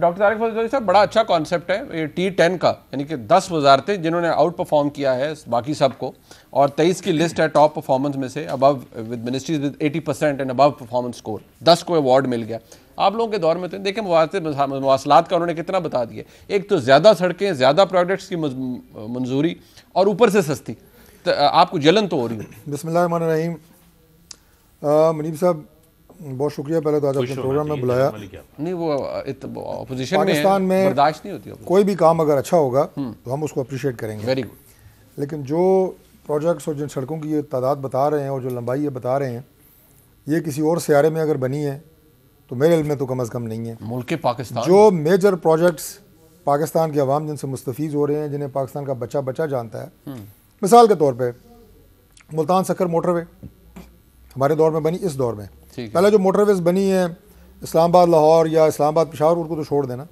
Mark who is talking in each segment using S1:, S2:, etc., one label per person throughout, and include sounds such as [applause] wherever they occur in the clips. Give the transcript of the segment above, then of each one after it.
S1: Doctor Tarak फजल साहब बड़ा अच्छा कॉन्सेप्ट है ये टी टेन का यानी कि दस वजारतें जिन्होंने आउट परफॉर्म किया है बाकी सबको और तेईस की लिस्ट है टॉप परफॉर्मेंस में से above with ministries with eighty percent and above performance score दस को अवार्ड मिल गया आप लोगों के दौर में तो देखें मवासलात का उन्होंने कितना बता दिया एक तो ज़्यादा सड़कें ज़्यादा प्रोडक्ट्स की मंजूरी और ऊपर से सस्ती आपको जलन तो हो रही है
S2: बसमिल मनीब साहब बहुत शुक्रिया पहले तो आज अपने प्रोग्राम में बुलाया नहीं वो अपोजिशन
S1: पाकिस्तान में, बर्दाश्त नहीं होती कोई
S2: भी काम अगर अच्छा होगा हम्म। तो हम उसको अप्रिशिएट करेंगे वेरी गुड लेकिन जो प्रोजेक्ट्स और जिन सड़कों की ये तादाद बता रहे हैं और जो लंबाई ये बता रहे हैं ये किसी और सियारे में अगर बनी है तो मेरे इल्म में तो कम अज़ कम नहीं है मुल्क
S1: पाकिस्तान जो
S2: मेजर प्रोजेक्ट्स पाकिस्तान के अवाम जिनसे मुस्तफ़ हो रहे हैं जिन्हें पाकिस्तान का बच्चा बच्चा जानता है हम्म। मिसाल के तौर पर मुल्तान सकर मोटरवे हमारे दौर में बनी इस दौर में पहले जो मोटरवेज बनी है इस्लामाबाद लाहौर या इस्लामाबाद पिशावर उनको तो छोड़ देना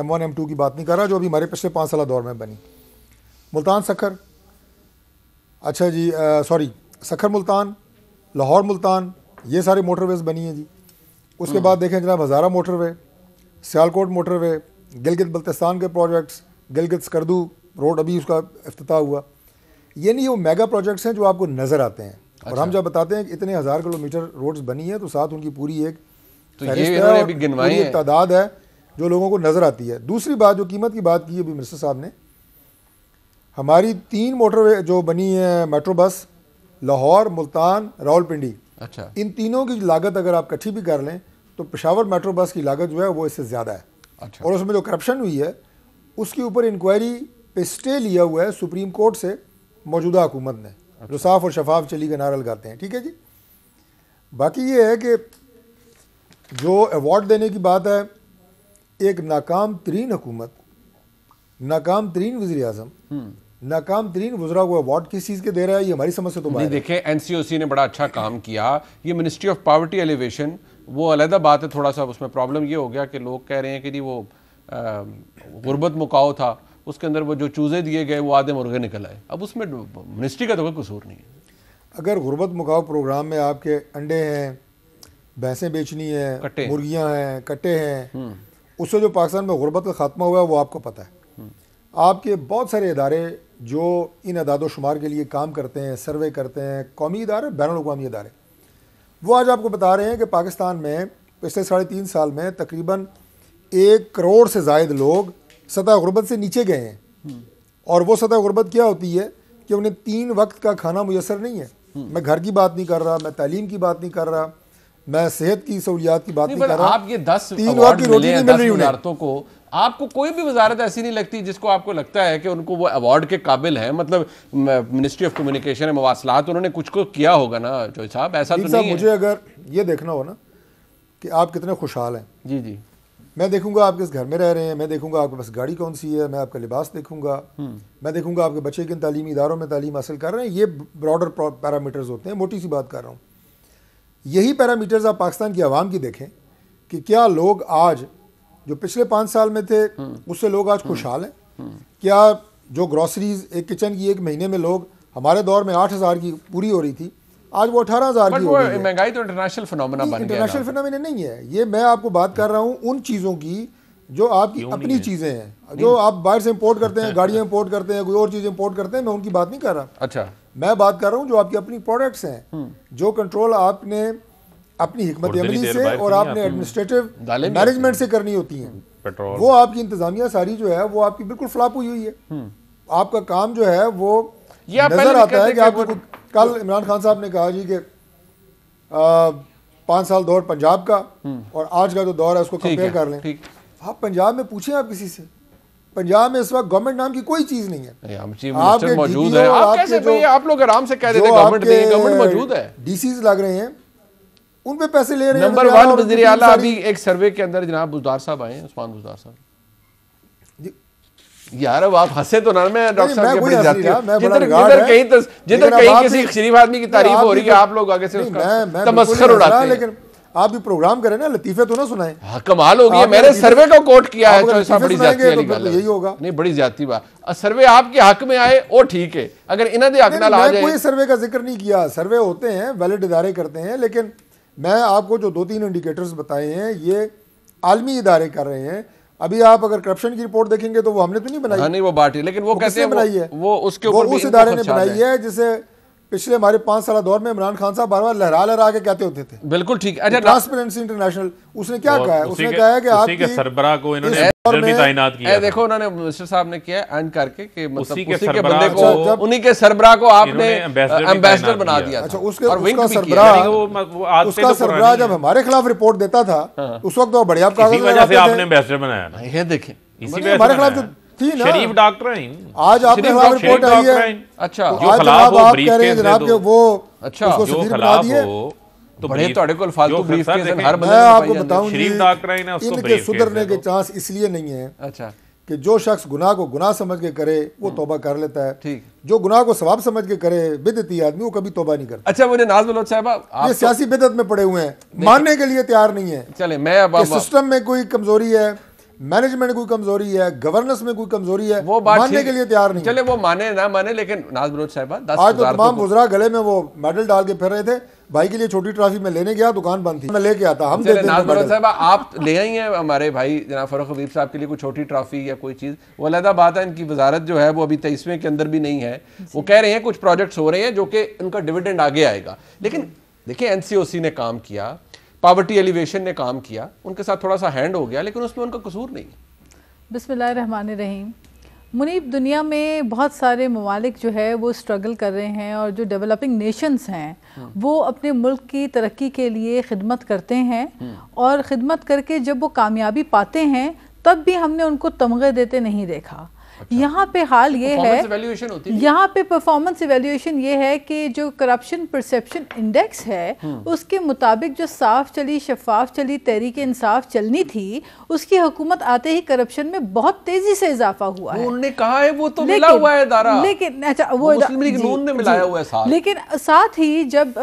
S2: एम वन एम टू की बात नहीं कर रहा जो अभी हमारे पिछले पाँच साल दौर में बनी मुल्तान सखर अच्छा जी सॉरी सखर मुल्तान लाहौर मुल्तान ये सारे मोटरवेज बनी हैं जी उसके हम्म। बाद देखें जनाब हज़ारा मोटरवे सियालकोट मोटरवे गिलगित बल्तिस्तान के प्रोजेक्ट्स गिलगित स्कर्दू रोड अभी उसका अफ्ताह हुआ ये नहीं वो मेगा प्रोजेक्ट्स हैं जो आपको नज़र आते हैं अच्छा। और हम अच्छा। जब बताते हैं कि इतने हज़ार किलोमीटर रोड्स बनी है तो साथ उनकी पूरी एक
S1: तो ये
S2: तादाद है जो लोगों को नज़र आती है दूसरी बात जो कीमत की बात की अभी मिनिस्टर साहब ने हमारी तीन मोटरवे जो बनी है मेट्रो बस लाहौर मुल्तान रावलपिंडी अच्छा इन तीनों की लागत अगर आप इकट्ठी भी कर लें तो पेशावर मेट्रो बस की लागत जो है वो इससे ज़्यादा है अच्छा। और उसमें जो करप्शन हुई है उसके ऊपर इंक्वायरी पे स्टे लिया हुआ है सुप्रीम कोर्ट से मौजूदा हुकूमत ने अच्छा। साफ और शफाफ चली के नारा लगाते हैं ठीक है जी बाकी ये है कि जो अवार्ड देने की बात है एक नाकाम तरीन हुकूमत नाकाम तरीन वजी अजम हम्म। नाकाम तरीन गुजरा को अवार्ड किस चीज़ के दे रहा है ये हमारी समझ से तो
S1: देखे एन सी ओ सी ने बड़ा अच्छा काम किया ये मिनिस्ट्री ऑफ पावर्टी एलिवेशन वो अलहदा बात है थोड़ा सा उसमें प्रॉब्लम ये हो गया कि लोग कह रहे हैं कि जी वो गुर्बत मुकाओ था उसके अंदर वो जो चूज़े दिए गए वो आधे मुर्गे निकल आए अब उसमें मिनिस्ट्री का तो कोई कसूर नहीं है
S2: अगर गुर्बत मुकाव प्रोग्राम में आपके अंडे हैं भैंसें बेचनी है मुर्गियाँ हैं कट्टे हैं हम्म। उससे जो पाकिस्तान में गुर्बत का खात्मा हुआ है वो आपको पता है हम्म। आपके बहुत सारे इदारे जो इन अदाद शुमार के लिए काम करते हैं सर्वे करते हैं कौमी इदारे बैन अवी इदारे वो आज आपको बता रहे हैं कि पाकिस्तान में पिछले साढ़े तीन साल में तकरीबन एक करोड़ से जायद लोग सतह गुरबत से नीचे गए हैं हम्म। और वो सतह गुरबत क्या होती है कि उन्हें तीन वक्त का खाना मुयसर नहीं है हम्म। मैं घर की बात नहीं कर रहा मैं तालीम की बात नहीं कर रहा मैं सेहत की सहूलियात की बात नहीं, नहीं कर रहा आप ये दस तीन वक्त की रोटी नहीं मिल रही वजारतों को
S1: आपको कोई भी वजारत ऐसी नहीं लगती जिसको आपको लगता है कि उनको वो अवार्ड के काबिल है मतलब मिनिस्ट्री ऑफ कम्युनिकेशन है मवासलात उन्होंने कुछ को किया होगा ना जो साहब ऐसा तो नहीं मुझे
S2: अगर ये देखना हो ना कि आप कितने खुशहाल हैं जी जी मैं देखूंगा आप किस घर में रह रहे हैं मैं देखूंगा आपके पास गाड़ी कौन सी है मैं आपका लिबास देखूंगा हम्म। मैं देखूंगा आपके बच्चे किन तालीमी इदारों में तालीम हासिल कर रहे हैं ये ब्रॉडर पैरामीटर्स होते हैं मोटी सी बात कर रहा हूँ यही पैरामीटर्स आप पाकिस्तान की आवाम की देखें कि क्या लोग आज जो पिछले पाँच साल में थे हम्म। उससे लोग आज खुशहाल हैं हम्म। क्या जो ग्रॉसरीज एक किचन की एक महीने में लोग हमारे दौर में आठ हज़ार की पूरी हो रही थी आज वो अठारह हजार की
S1: महंगाई तो इंटरनेशनल फिनोमेना बन गया इंटरनेशनल
S2: फिनोमेना नहीं है ये मैं आपको बात कर रहा हूँ उन चीज़ों की जो आपकी अपनी चीज़ें हैं जो आप बाहर से इम्पोर्ट करते हैं [laughs] गाड़ियाँ इम्पोर्ट करते हैं कोई और चीज़ें इम्पोर्ट करते हैं मैं उनकी बात नहीं कर रहा अच्छा मैं बात कर रहा हूँ जो आपकी अपनी प्रोडक्ट्स हैं हम्म। जो कंट्रोल आपने अपनी हमत अमली से और आपने एडमिनिस्ट्रेटिव मैनेजमेंट से करनी होती हैं पेट्रोल हम्म। वो आपकी इंतजामिया सारी जो है वो आपकी बिल्कुल फ्लॉप हुई हुई है हम्म। आपका काम जो है वो नजर आता है कि आपको कल इमरान खान साहब ने कहा जी कि पाँच साल दौर पंजाब का हम्म। और आज का जो दौर है उसको कंपेयर कर लें आप पंजाब में पूछें आप किसी से पंजाब में इस वक्त गवर्नमेंट नाम की कोई चीज नहीं
S1: है आपके मौजूद है आप कैसे जो, आप
S2: लोग आराम से कह देते गवर्नमेंट गवर्नमेंट मौजूद है डीसीज लग रहे हैं उन पे पैसे ले रहे हैं नंबर वन वजी अभी
S1: एक सर्वे के अंदर जनाब बुजदार साहब आए उस्मान बुजदार साहब यार अब आप हंसे तो ना मैं डॉक्टर साहब के जाते हैं जिधर जिधर कहीं तो जिधर कहीं किसी शरीफ आदमी की तारीफ हो रही है तो- आप लोग आगे से उसका तमस्खर उड़ाते हैं लेकिन
S2: आप भी प्रोग्राम करें ना लतीफे तो ना सुनाएं हाँ,
S1: कमाल हो गया मैंने सर्वे को कोट किया है तो बड़ी तो यही होगा नहीं बड़ी ज्यादा बात सर्वे आपके हक में आए वो ठीक है अगर इन्हें हक ना आ जाए कोई
S2: सर्वे का जिक्र नहीं किया सर्वे होते हैं वैलिड इदारे करते हैं लेकिन मैं आपको जो दो तीन इंडिकेटर्स बताए हैं ये आलमी इदारे कर रहे हैं अभी आप अगर करप्शन की रिपोर्ट देखेंगे तो वो हमने तो नहीं बनाई हाँ, नहीं वो बाटी लेकिन वो कैसे बनाई है
S1: वो उसके ऊपर उस इदारे ने बनाई
S2: है जिसे पिछले हमारे पांच साल दौर में इमरान खान साहब बार बार लहरा लहरा के कहते होते थे
S1: बिल्कुल ठीक है अच्छा
S2: ट्रांसपेरेंसी इंटरनेशनल उसने क्या कहा है उसने कहा है कि आपकी
S1: सरबरा को इन्होंने तैनात किया देखो उन्होंने मिनिस्टर साहब ने किया एंड करके कि मतलब उसी के, उसी के बंदे को अच्छा, उन्हीं के सरबरा को आपने एम्बेसडर बना दिया अच्छा उसके उसका सरबराह
S2: उसका तो सरबरा जब हमारे खिलाफ रिपोर्ट देता था हाँ। उस वक्त तो वो बढ़िया कागज आपने
S1: एम्बेसडर बनाया ये देखें हमारे खिलाफ जो थी ना शरीफ डॉक्ट्राइन
S2: आज आपने हमारी रिपोर्ट आई है अच्छा तो जो खिलाफ हो ब्रीफ केस जनाब के वो अच्छा जो खिलाफ हो तो बड़े ਤੁਹਾਡੇ ਕੋਲ ਫालतू ब्रीफ ਕੇਸ ਹਰ ਬੰਦੇ ਨੂੰ आपको बताऊं शरीफ डॉक्टर है उसको ब्रीफ सुधरने के चांस इसलिए नहीं है अच्छा कि जो शख्स गुनाह को गुनाह समझ के करे वो हम्म। तोबा कर लेता है ठीक जो गुनाह को सवाब समझ के करे बिदती आदमी वो कभी तोबा नहीं करता
S1: अच्छा मुझे नाज बलोच साहब ये तो- सियासी
S2: बिदत में पड़े हुए हैं मानने के लिए तैयार नहीं है
S1: चले मैं अब सिस्टम
S2: में कोई कमजोरी है मैनेजमेंट कोई कमजोरी है गवर्नेंस में कोई कमजोरी है वो बात मानने के लिए तैयार नहीं चले
S1: वो माने ना माने लेकिन नाज बरोज साहब आज तो तमाम गुजरा
S2: तो- गले में वो मेडल डाल के फिर रहे थे भाई के लिए छोटी ट्रॉफी में लेने गया दुकान बंद थी मैं लेके आता हम देते नाज साहब
S1: आप ले आई हैं हमारे भाई जना फरुख हबीब साहब के लिए कोई छोटी ट्रॉफी या कोई चीज़ वो अलहदा बात है इनकी वजारत जो है वो अभी तेईसवें के अंदर भी नहीं है वो कह रहे हैं कुछ प्रोजेक्ट्स हो रहे हैं जो कि उनका डिविडेंड आगे आएगा लेकिन देखिए एनसीओसी ने काम किया पावर्टी एलिवेशन ने काम किया उनके साथ थोड़ा सा हैंड हो गया लेकिन उसमें उनका कसूर नहीं
S3: बिसमान रहीम मुनीब दुनिया में बहुत सारे ममालिक जो है वो स्ट्रगल कर रहे हैं और जो डेवलपिंग नेशंस हैं हम्म। वो अपने मुल्क की तरक्की के लिए खिदमत करते हैं हम्म। और ख़िदमत करके जब वो कामयाबी पाते हैं तब भी हमने उनको तमगे देते नहीं देखा अच्छा। यहाँ पे हाल तो ये है यहाँ पे परफॉर्मेंस एवेल्यूशन ये है कि जो करप्शन परसेप्शन इंडेक्स है हम्म। उसके मुताबिक जो साफ चली शफाफ चली तहरीक इंसाफ चलनी थी उसकी हुकूमत आते ही करप्शन में बहुत तेजी से इजाफा हुआ है उन्होंने कहा है वो तो मिला हुआ है दारा लेकिन अच्छा वो ने मिलाया हुआ है लेकिन साथ ही जब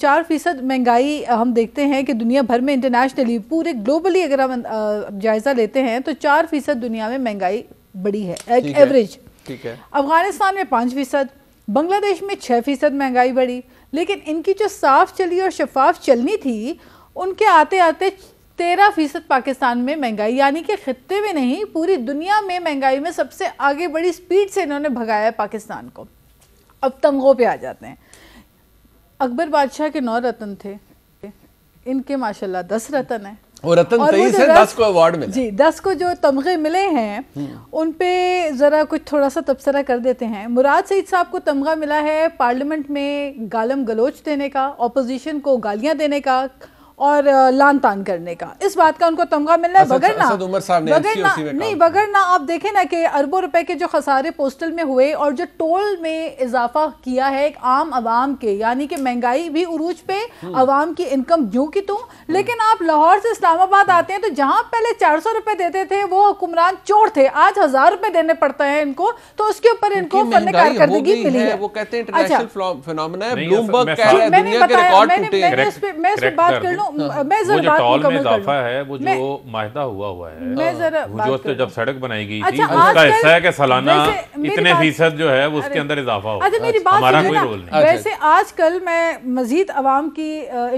S3: चार फीसद महंगाई हम देखते हैं कि दुनिया भर में इंटरनेशनली पूरे ग्लोबली अगर हम जायज़ा लेते हैं तो चार फीसद दुनिया में महंगाई बड़ी है एक एवरेज ठीक है अफगानिस्तान में पाँच फीसद बांग्लादेश में छः फीसद महंगाई बढ़ी लेकिन इनकी जो साफ चली और शफाफ चलनी थी उनके आते आते तेरह फीसद पाकिस्तान में महंगाई यानी कि खत्ते में नहीं पूरी दुनिया में महंगाई में सबसे आगे बड़ी स्पीड से इन्होंने भगाया पाकिस्तान को अब तमगों पे आ जाते हैं अकबर बादशाह के नौ रतन थे इनके माशाल्लाह दस रतन हैं और रतन तेईस है दस को अवार्ड मिले जी दस को जो तमगे मिले हैं हम्म। उन पे ज़रा कुछ थोड़ा सा तबसरा कर देते हैं मुराद सईद साहब को तमगा मिला है पार्लियामेंट में गालम गलोच देने का अपोजिशन को गालियां देने का और लान तान करने का इस बात का उनको तमगा मिलना है बगैर ना बगर ना नहीं बगैर ना आप देखें ना कि अरबों रुपए के जो खसारे पोस्टल में हुए और जो टोल में इजाफा किया है एक आम आवाम के यानी कि महंगाई भी उरूज पे हम्म। आवाम की इनकम यूं की तू लेकिन आप लाहौर से इस्लामाबाद आते हैं तो जहाँ पहले चार सौ रुपए देते थे वो हुक्मरान चोर थे आज हजार रुपए देने पड़ता है इनको तो उसके ऊपर इनको फन कारकर्दगी मिली है वो कहते हैं अच्छा।
S1: मैं इस पर बात कर लू मैं अच्छा। टॉल में इजाफा है वो
S2: जो हुआ हुआ है मैं
S1: जरा जो तो जब सड़क बनाई गई अच्छा, थी उसका हिस्सा है कि सालाना इतने फीसद जो है उसके अंदर
S3: इजाफा अच्छा मेरी बात हमारा कोई रोल नहीं वैसे आजकल मैं मजीद आवाम की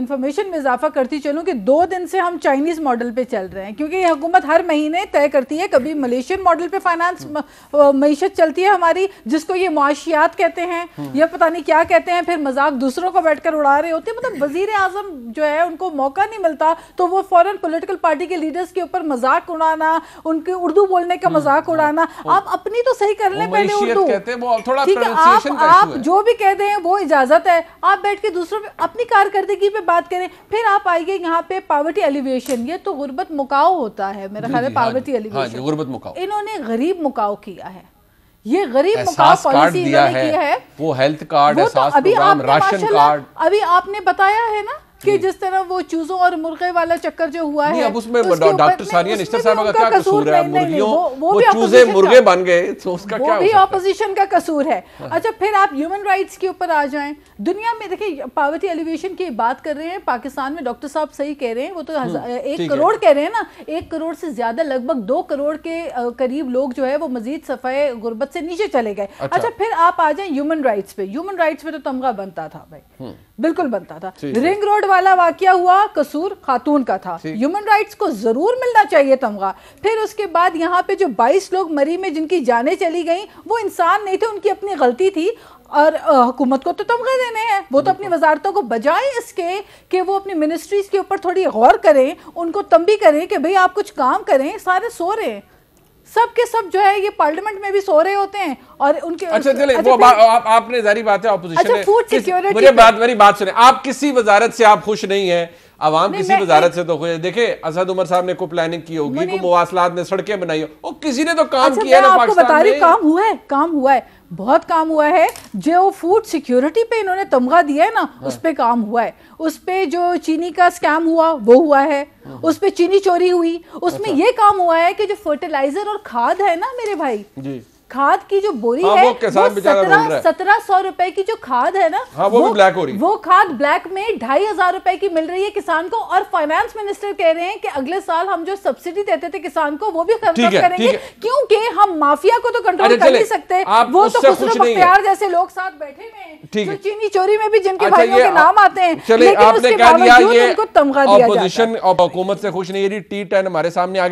S3: इंफॉर्मेशन में इजाफा करती चलूँ दो दिन से हम चाइनीज मॉडल पे चल रहे हैं क्योंकि हुकूमत हर महीने तय करती है कभी मलेशियन मॉडल पे फाइनेंस मीशत चलती है हमारी जिसको ये मुआशियात कहते हैं हम्म। या पता नहीं क्या कहते हैं फिर मजाक दूसरों को बैठकर उड़ा रहे होते हैं मतलब वजीर आजम जो है उनको मौका नहीं मिलता तो वो फॉरन पोलिटिकल पार्टी के लीडर्स के ऊपर मजाक उड़ाना उनके उर्दू बोलने का हम्म, मजाक हम्म, उड़ाना आप अपनी तो सही कर लें पहले उर्दू ठीक है आप आप जो भी कह दें वो इजाजत है आप बैठ के दूसरों पे अपनी कारकर्दगी पे बात करें फिर आप आइए यहाँ पे पावर्टी एलिवेशन ये तो गुर्बत मुकाओ होता है मेरा ख्याल है हाँ पावर्टी हाँ एलिवेशन इन्होंने गरीब मुकाओ किया है ये गरीब पॉलिसी है, है
S1: वो हेल्थ कार्ड वो तो अभी आपने राशन कार्ड
S3: अभी आपने बताया है ना कि हम्म। जिस तरह वो चूजों और मुर्गे वाला चक्कर जो हुआ है अब
S1: उसमें डॉक्टर सानिया निश्चर साहब का क्या कसूर है मुर्गियों वो चूजे मुर्गे बन गए तो उसका क्या भी ऑपोजिशन
S3: का कसूर है हाँ। अच्छा फिर आप ह्यूमन राइट्स के ऊपर आ जाएं दुनिया में देखिए पावर्टी एलिवेशन की बात कर रहे हैं पाकिस्तान में डॉक्टर साहब सही कह रहे हैं वो तो हम्म, एक करोड़ कह रहे हैं ना एक करोड़ से ज्यादा लगभग दो करोड़ के करीब लोग जो है वो मजीद सफाए गुर्बत से नीचे चले गए अच्छा, अच्छा फिर आप आ जाए ह्यूमन राइट्स पे ह्यूमन राइट्स पे तो तमगा बनता था भाई हम्म। बिल्कुल बनता था रिंग रोड वाला वाक्य हुआ कसूर खातून का था ह्यूमन राइट्स को जरूर मिलना चाहिए तमगा फिर उसके बाद यहाँ पे जो 22 लोग मरी में जिनकी जानें चली गई वो इंसान नहीं थे उनकी अपनी गलती थी और हुकूमत को तो तमगे देने हैं वो तो अपनी वजारतों को बजाए इसके कि वो अपनी मिनिस्ट्रीज़ के ऊपर थोड़ी गौर करें उनको तंबी करें कि भाई आप कुछ काम करें सारे सो रहे हैं सब के सब जो है ये पार्लियामेंट में भी सो रहे होते हैं और उनके अच्छा चले अच्छा, वो बा,
S1: आप, आपने जारी बात है ऑपोजिशन अच्छा, फूड सिक्योरिटी बात मेरी बात सुने आप किसी वजारत से आप खुश नहीं है आवाम किसी वजारत से तो हुए देखे असद उमर साहब ने को प्लानिंग की होगी को मुवासलात ने सड़कें बनाई हो किसी ने तो काम अच्छा, किया ना आपको बता रही काम
S3: हुआ है काम हुआ है बहुत काम हुआ है जो फूड सिक्योरिटी पे इन्होंने तमगा दिया है ना हाँ। उस पर काम हुआ है उस पर जो चीनी का स्कैम हुआ वो हुआ है हाँ। उस पर चीनी चोरी हुई उसमें अच्छा। ये काम हुआ है कि जो फर्टिलाइजर और खाद है ना मेरे भाई जी खाद की जो बोरी हाँ, है वो, वो सत्रह सत्रह सौ रुपए की जो खाद है ना हाँ, वो, वो ब्लैक हो रही है वो खाद ब्लैक में ढाई हजार रुपए की मिल रही है किसान को और फाइनेंस मिनिस्टर कह रहे हैं कि अगले साल हम जो सब्सिडी देते थे किसान को वो भी खत्म करेंगे क्योंकि हम माफिया को तो कंट्रोल कर नहीं सकते वो तो खुसरो बख्तियार जैसे लोग साथ बैठे हुए ठीक है चीनी चोरी में भी जिनके अच्छा, भाइयों के नाम आते हैं चले आपने बावजूद उनको तमगा दिया
S1: है से खुश नहीं टी टेन हमारे सामने आ